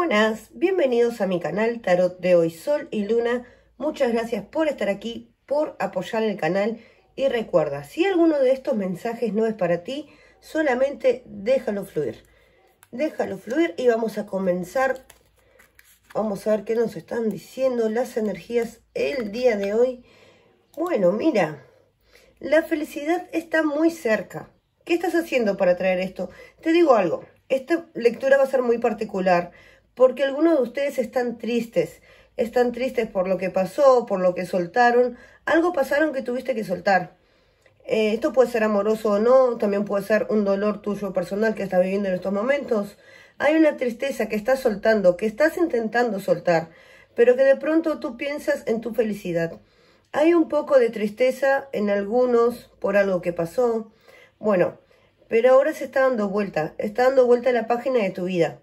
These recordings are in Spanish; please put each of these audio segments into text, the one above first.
Buenas, bienvenidos a mi canal Tarot de hoy Sol y Luna. Muchas gracias por estar aquí, por apoyar el canal y recuerda, si alguno de estos mensajes no es para ti, solamente déjalo fluir. Déjalo fluir y vamos a comenzar. Vamos a ver qué nos están diciendo las energías el día de hoy. Bueno, mira, la felicidad está muy cerca. ¿Qué estás haciendo para traer esto? Te digo algo, esta lectura va a ser muy particular porque algunos de ustedes están tristes, están tristes por lo que pasó, por lo que soltaron, algo pasaron que tuviste que soltar. Eh, esto puede ser amoroso o no, también puede ser un dolor tuyo personal que estás viviendo en estos momentos. Hay una tristeza que estás soltando, que estás intentando soltar, pero que de pronto tú piensas en tu felicidad. Hay un poco de tristeza en algunos por algo que pasó. Bueno, pero ahora se está dando vuelta, está dando vuelta la página de tu vida.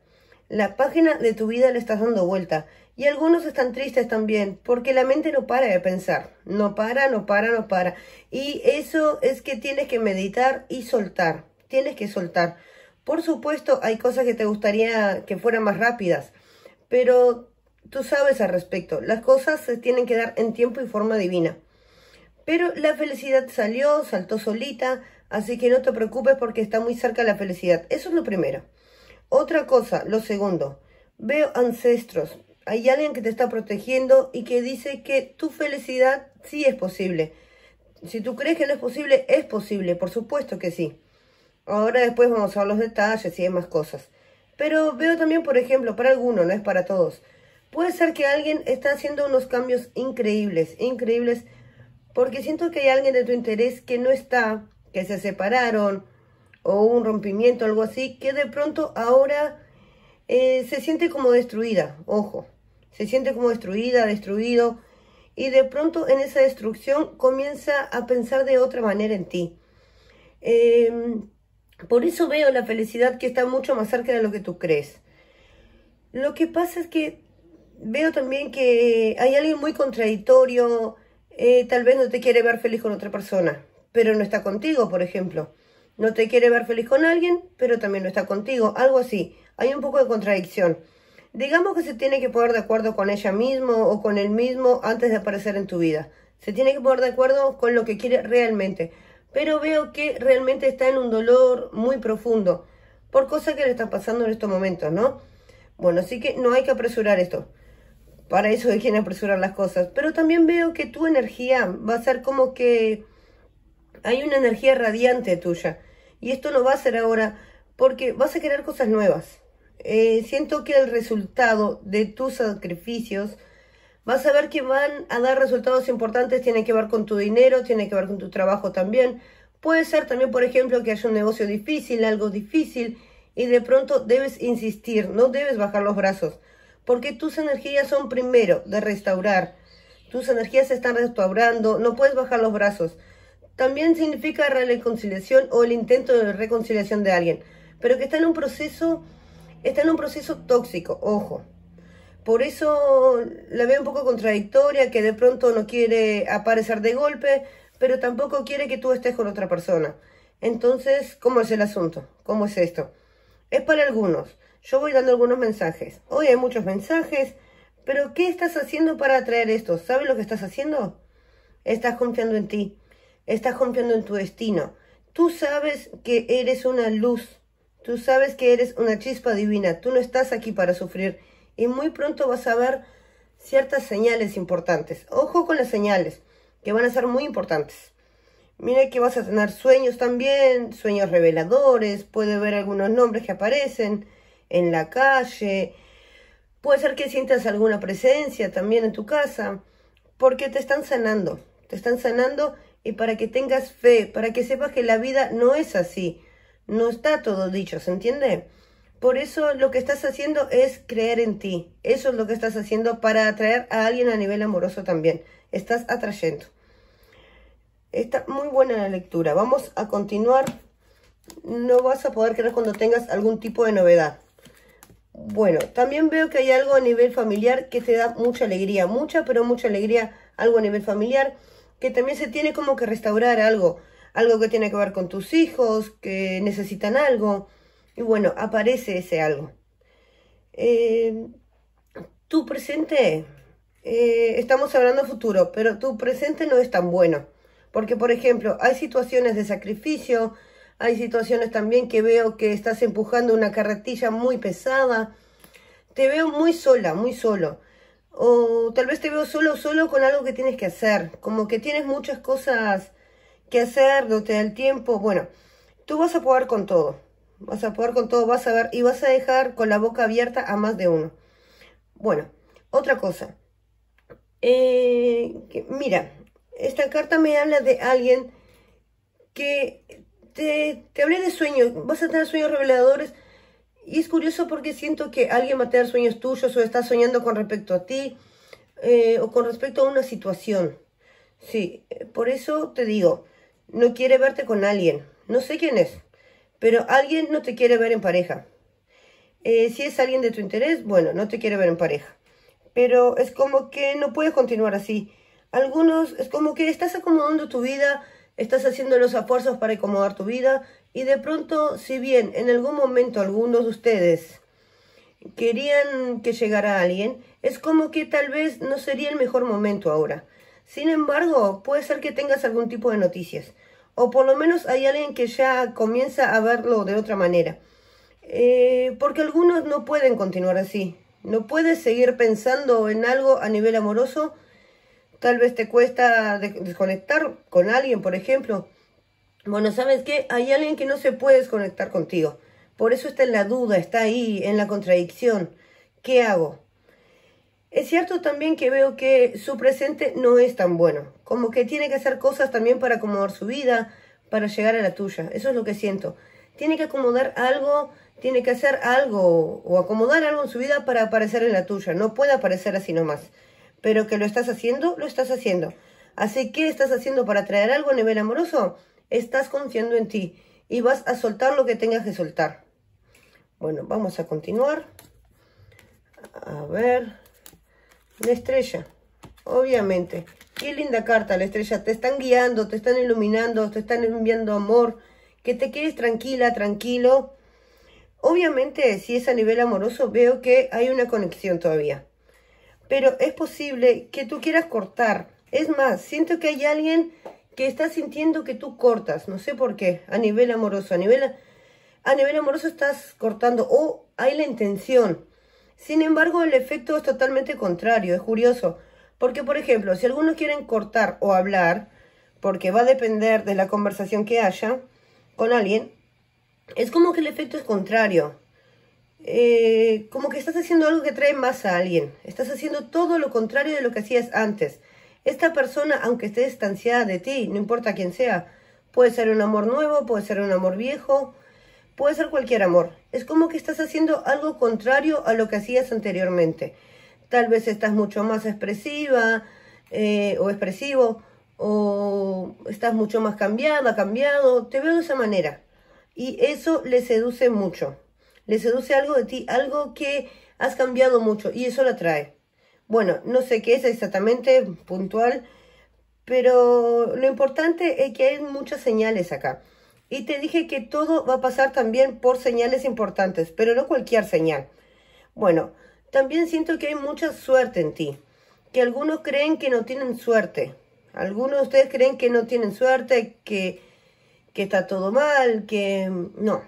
La página de tu vida le estás dando vuelta. Y algunos están tristes también, porque la mente no para de pensar. No para, no para, no para. Y eso es que tienes que meditar y soltar. Tienes que soltar. Por supuesto, hay cosas que te gustaría que fueran más rápidas, pero tú sabes al respecto. Las cosas se tienen que dar en tiempo y forma divina. Pero la felicidad salió, saltó solita, así que no te preocupes porque está muy cerca la felicidad. Eso es lo primero. Otra cosa, lo segundo, veo ancestros. Hay alguien que te está protegiendo y que dice que tu felicidad sí es posible. Si tú crees que no es posible, es posible, por supuesto que sí. Ahora después vamos a ver los detalles y demás cosas. Pero veo también, por ejemplo, para algunos, no es para todos. Puede ser que alguien está haciendo unos cambios increíbles, increíbles, porque siento que hay alguien de tu interés que no está, que se separaron, o un rompimiento, algo así, que de pronto ahora eh, se siente como destruida, ojo, se siente como destruida, destruido, y de pronto en esa destrucción comienza a pensar de otra manera en ti. Em, por eso veo la felicidad que está mucho más cerca de lo que tú crees. Lo que pasa es que veo también que hay alguien muy contradictorio, eh, tal vez no te quiere ver feliz con otra persona, pero no está contigo, por ejemplo. No te quiere ver feliz con alguien, pero también no está contigo. Algo así. Hay un poco de contradicción. Digamos que se tiene que poner de acuerdo con ella mismo o con él mismo antes de aparecer en tu vida. Se tiene que poner de acuerdo con lo que quiere realmente. Pero veo que realmente está en un dolor muy profundo por cosas que le están pasando en estos momentos, ¿no? Bueno, así que no hay que apresurar esto. Para eso hay quien apresurar las cosas. Pero también veo que tu energía va a ser como que hay una energía radiante tuya. Y esto lo va a hacer ahora porque vas a crear cosas nuevas. Eh, siento que el resultado de tus sacrificios vas a ver que van a dar resultados importantes, tiene que ver con tu dinero, tiene que ver con tu trabajo también. Puede ser también, por ejemplo, que haya un negocio difícil, algo difícil, y de pronto debes insistir, no debes bajar los brazos, porque tus energías son primero de restaurar. Tus energías se están restaurando, no puedes bajar los brazos también significa reconciliación o el intento de reconciliación de alguien, pero que está en un proceso, está en un proceso tóxico, ojo. Por eso la veo un poco contradictoria, que de pronto no quiere aparecer de golpe, pero tampoco quiere que tú estés con otra persona. Entonces, ¿cómo es el asunto? ¿Cómo es esto? Es para algunos. Yo voy dando algunos mensajes. Hoy hay muchos mensajes, pero ¿qué estás haciendo para atraer esto? ¿Sabes lo que estás haciendo? Estás confiando en ti Estás confiando en tu destino. Tú sabes que eres una luz. Tú sabes que eres una chispa divina. Tú no estás aquí para sufrir. Y muy pronto vas a ver ciertas señales importantes. Ojo con las señales, que van a ser muy importantes. Mira que vas a tener sueños también, sueños reveladores, puede ver algunos nombres que aparecen en la calle, puede ser que sientas alguna presencia también en tu casa, porque te están sanando, te están sanando y para que tengas fe, para que sepas que la vida no es así. No está todo dicho, ¿se entiende? Por eso lo que estás haciendo es creer en ti. Eso es lo que estás haciendo para atraer a alguien a nivel amoroso también. Estás atrayendo. Está muy buena la lectura. Vamos a continuar. No vas a poder creer cuando tengas algún tipo de novedad. Bueno, también veo que hay algo a nivel familiar que te da mucha alegría. Mucha, pero mucha alegría. Algo a nivel familiar que también se tiene como que restaurar algo, algo que tiene que ver con tus hijos, que necesitan algo, y bueno, aparece ese algo. Eh, tu presente, eh, estamos hablando futuro, pero tu presente no es tan bueno, porque por ejemplo, hay situaciones de sacrificio, hay situaciones también que veo que estás empujando una carretilla muy pesada, te veo muy sola, muy solo. O tal vez te veo solo, solo con algo que tienes que hacer. Como que tienes muchas cosas que hacer, no te da el tiempo. Bueno, tú vas a poder con todo. Vas a poder con todo, vas a ver. Y vas a dejar con la boca abierta a más de uno. Bueno, otra cosa. Eh, mira, esta carta me habla de alguien que te, te hablé de sueños. Vas a tener sueños reveladores y es curioso porque siento que alguien va a tener sueños tuyos o está soñando con respecto a ti eh, o con respecto a una situación. Sí, por eso te digo, no quiere verte con alguien. No sé quién es, pero alguien no te quiere ver en pareja. Eh, si es alguien de tu interés, bueno, no te quiere ver en pareja. Pero es como que no puedes continuar así. Algunos, es como que estás acomodando tu vida, estás haciendo los esfuerzos para acomodar tu vida y de pronto, si bien en algún momento algunos de ustedes querían que llegara alguien, es como que tal vez no sería el mejor momento ahora. Sin embargo, puede ser que tengas algún tipo de noticias. O por lo menos hay alguien que ya comienza a verlo de otra manera. Eh, porque algunos no pueden continuar así. No puedes seguir pensando en algo a nivel amoroso. Tal vez te cuesta desconectar con alguien, por ejemplo. Bueno, ¿sabes qué? Hay alguien que no se puede desconectar contigo. Por eso está en la duda, está ahí, en la contradicción. ¿Qué hago? Es cierto también que veo que su presente no es tan bueno, como que tiene que hacer cosas también para acomodar su vida, para llegar a la tuya, eso es lo que siento. Tiene que acomodar algo, tiene que hacer algo o acomodar algo en su vida para aparecer en la tuya, no puede aparecer así nomás, pero que lo estás haciendo, lo estás haciendo. Así que estás haciendo para traer algo a nivel amoroso, Estás confiando en ti y vas a soltar lo que tengas que soltar. Bueno, vamos a continuar. A ver. La estrella, obviamente. Qué linda carta la estrella. Te están guiando, te están iluminando, te están enviando amor. Que te quedes tranquila, tranquilo. Obviamente, si es a nivel amoroso, veo que hay una conexión todavía. Pero es posible que tú quieras cortar. Es más, siento que hay alguien que estás sintiendo que tú cortas, no sé por qué, a nivel amoroso, a nivel, a nivel amoroso estás cortando o hay la intención. Sin embargo, el efecto es totalmente contrario, es curioso, porque por ejemplo, si algunos quieren cortar o hablar, porque va a depender de la conversación que haya con alguien, es como que el efecto es contrario. Eh, como que estás haciendo algo que trae más a alguien. Estás haciendo todo lo contrario de lo que hacías antes. Esta persona, aunque esté distanciada de ti, no importa quién sea, puede ser un amor nuevo, puede ser un amor viejo, puede ser cualquier amor. Es como que estás haciendo algo contrario a lo que hacías anteriormente. Tal vez estás mucho más expresiva eh, o expresivo, o estás mucho más cambiada, cambiado. Te veo de esa manera. Y eso le seduce mucho. Le seduce algo de ti, algo que has cambiado mucho y eso la atrae. Bueno, no sé qué es exactamente, puntual, pero lo importante es que hay muchas señales acá. Y te dije que todo va a pasar también por señales importantes, pero no cualquier señal. Bueno, también siento que hay mucha suerte en ti, que algunos creen que no tienen suerte. Algunos de ustedes creen que no tienen suerte, que, que está todo mal, que no.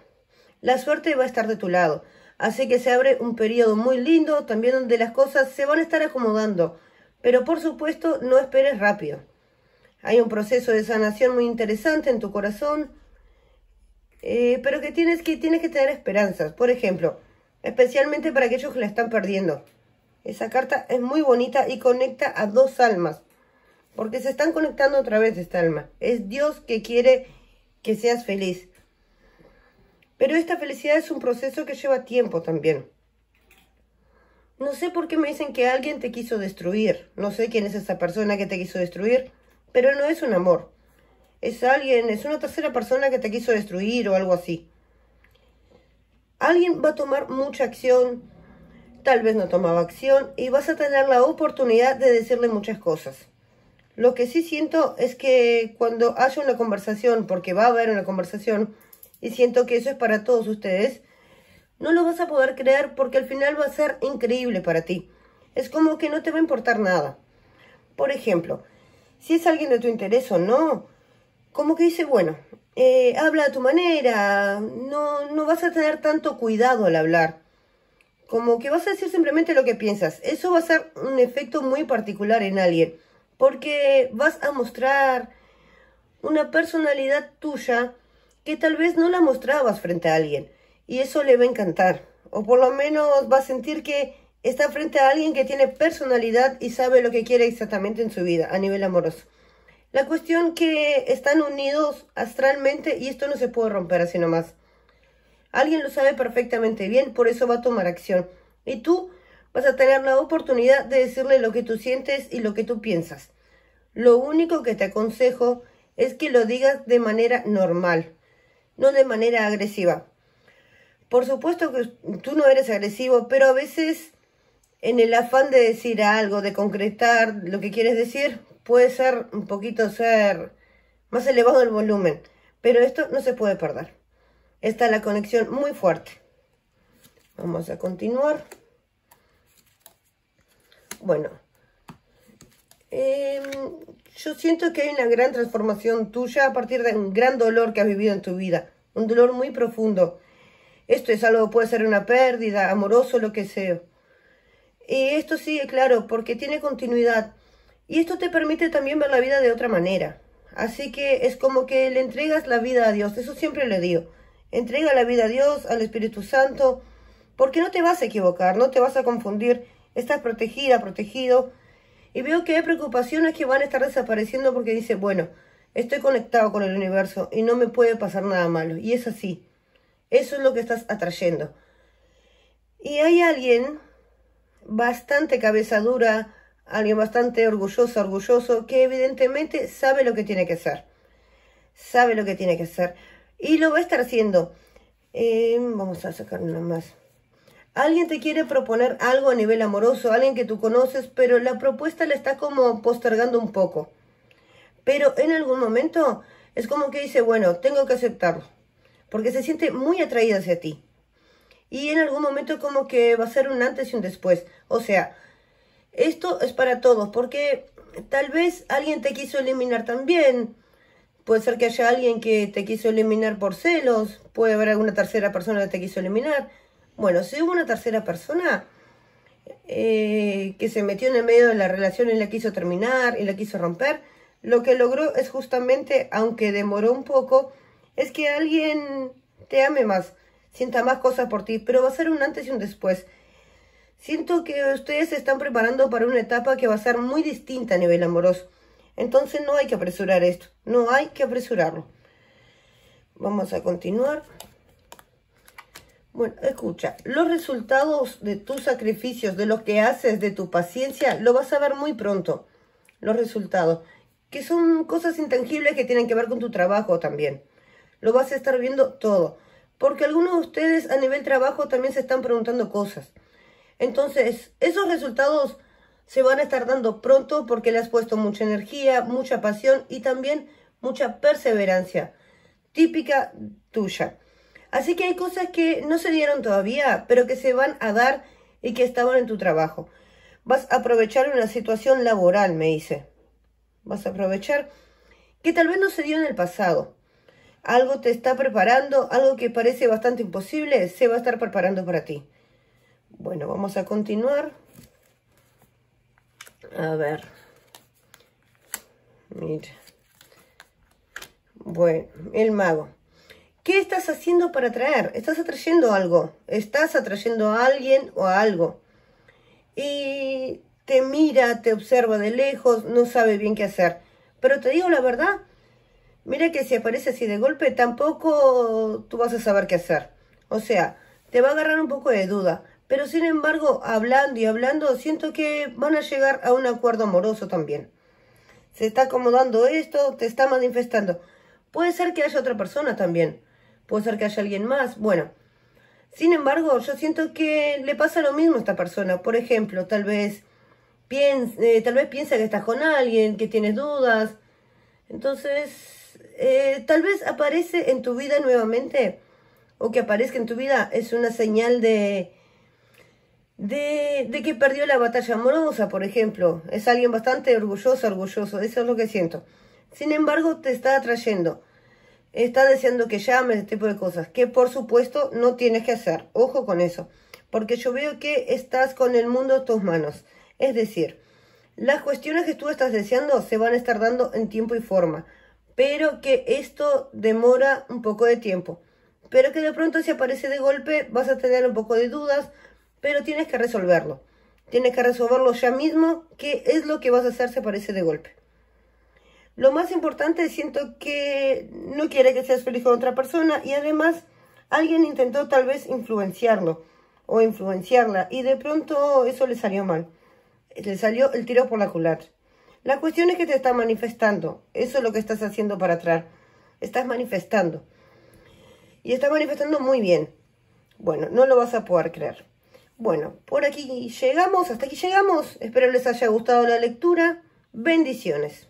La suerte va a estar de tu lado. Así que se abre un periodo muy lindo, también donde las cosas se van a estar acomodando. Pero por supuesto, no esperes rápido. Hay un proceso de sanación muy interesante en tu corazón, eh, pero que tienes, que tienes que tener esperanzas. Por ejemplo, especialmente para aquellos que la están perdiendo. Esa carta es muy bonita y conecta a dos almas, porque se están conectando otra vez esta alma. Es Dios que quiere que seas feliz. Pero esta felicidad es un proceso que lleva tiempo también. No sé por qué me dicen que alguien te quiso destruir. No sé quién es esa persona que te quiso destruir, pero no es un amor. Es alguien, es una tercera persona que te quiso destruir o algo así. Alguien va a tomar mucha acción, tal vez no tomaba acción, y vas a tener la oportunidad de decirle muchas cosas. Lo que sí siento es que cuando haya una conversación, porque va a haber una conversación, y siento que eso es para todos ustedes, no lo vas a poder creer porque al final va a ser increíble para ti. Es como que no te va a importar nada. Por ejemplo, si es alguien de tu interés o no, como que dice, bueno, eh, habla a tu manera, no, no vas a tener tanto cuidado al hablar. Como que vas a decir simplemente lo que piensas. Eso va a ser un efecto muy particular en alguien. Porque vas a mostrar una personalidad tuya que tal vez no la mostrabas frente a alguien. Y eso le va a encantar. O por lo menos va a sentir que está frente a alguien que tiene personalidad y sabe lo que quiere exactamente en su vida a nivel amoroso. La cuestión que están unidos astralmente y esto no se puede romper así nomás. Alguien lo sabe perfectamente bien, por eso va a tomar acción. Y tú vas a tener la oportunidad de decirle lo que tú sientes y lo que tú piensas. Lo único que te aconsejo es que lo digas de manera normal, no de manera agresiva. Por supuesto que tú no eres agresivo, pero a veces en el afán de decir algo, de concretar lo que quieres decir, puede ser un poquito ser más elevado el volumen. Pero esto no se puede perder. Está la conexión muy fuerte. Vamos a continuar. Bueno. Em, yo siento que hay una gran transformación tuya a partir de un gran dolor que has vivido en tu vida, un dolor muy profundo. Esto es algo, puede ser una pérdida, amoroso, lo que sea. Y esto sigue claro, porque tiene continuidad. Y esto te permite también ver la vida de otra manera. Así que es como que le entregas la vida a Dios, eso siempre le digo. Entrega la vida a Dios, al Espíritu Santo, porque no te vas a equivocar, no te vas a confundir. Estás protegida, protegido y veo que hay preocupaciones que van a estar desapareciendo porque dice, bueno, estoy conectado con el universo y no me puede pasar nada malo. Y es así. Eso es lo que estás atrayendo. Y hay alguien bastante cabeza dura, alguien bastante orgulloso, orgulloso, que evidentemente sabe lo que tiene que hacer. Sabe lo que tiene que hacer. Y lo va a estar haciendo. Eh, vamos a sacar una más. Alguien te quiere proponer algo a nivel amoroso, alguien que tú conoces, pero la propuesta la está como postergando un poco. Pero en algún momento es como que dice, bueno, tengo que aceptarlo, porque se siente muy atraída hacia ti. Y en algún momento como que va a ser un antes y un después. O sea, esto es para todos, porque tal vez alguien te quiso eliminar también. Puede ser que haya alguien que te quiso eliminar por celos, puede haber alguna tercera persona que te quiso eliminar. Bueno, si hubo una tercera persona eh, que se metió en el medio de la relación y la quiso terminar y la quiso romper, lo que logró es justamente, aunque demoró un poco, es que alguien te ame más, sienta más cosas por ti, pero va a ser un antes y un después. Siento que ustedes se están preparando para una etapa que va a ser muy distinta a nivel amoroso. Entonces no hay que apresurar esto, no hay que apresurarlo. Vamos a continuar. Bueno, escucha, los resultados de tus sacrificios, de lo que haces, de tu paciencia, lo vas a ver muy pronto, los resultados, que son cosas intangibles que tienen que ver con tu trabajo también. Lo vas a estar viendo todo, porque algunos de ustedes a nivel trabajo también se están preguntando cosas. Entonces, esos resultados se van a estar dando pronto porque le has puesto mucha energía, mucha pasión y también mucha perseverancia, típica tuya. Así que hay cosas que no se dieron todavía, pero que se van a dar y que estaban en tu trabajo. Vas a aprovechar una situación laboral, me dice. Vas a aprovechar que tal vez no se dio en el pasado. Algo te está preparando, algo que parece bastante imposible, se va a estar preparando para ti. Bueno, vamos a continuar. A ver. Mira. Bueno, el mago. ¿Qué estás haciendo para atraer? Estás atrayendo algo. Estás atrayendo a alguien o a algo. Y te mira, te observa de lejos, no sabe bien qué hacer. Pero te digo la verdad, mira que si aparece así de golpe, tampoco tú vas a saber qué hacer. O sea, te va a agarrar un poco de duda. Pero sin embargo, hablando y hablando, siento que van a llegar a un acuerdo amoroso también. Se está acomodando esto, te está manifestando. Puede ser que haya otra persona también puede ser que haya alguien más, bueno. Sin embargo, yo siento que le pasa lo mismo a esta persona. Por ejemplo, tal vez, piensa, eh, tal vez piensa que estás con alguien, que tienes dudas. Entonces, eh, tal vez aparece en tu vida nuevamente o que aparezca en tu vida es una señal de, de, de, que perdió la batalla amorosa, por ejemplo. Es alguien bastante orgulloso, orgulloso, eso es lo que siento. Sin embargo, te está atrayendo está deseando que llame este tipo de cosas, que por supuesto no tienes que hacer. Ojo con eso, porque yo veo que estás con el mundo en tus manos. Es decir, las cuestiones que tú estás deseando se van a estar dando en tiempo y forma, pero que esto demora un poco de tiempo. Pero que de pronto si aparece de golpe vas a tener un poco de dudas, pero tienes que resolverlo. Tienes que resolverlo ya mismo, qué es lo que vas a hacer si aparece de golpe. Lo más importante, siento que no quiere que seas feliz con otra persona y además alguien intentó tal vez influenciarlo o influenciarla y de pronto eso le salió mal. Le salió el tiro por la culata. La cuestión es que te está manifestando. Eso es lo que estás haciendo para atrás. Estás manifestando. Y estás manifestando muy bien. Bueno, no lo vas a poder creer. Bueno, por aquí llegamos, hasta aquí llegamos. Espero les haya gustado la lectura. Bendiciones.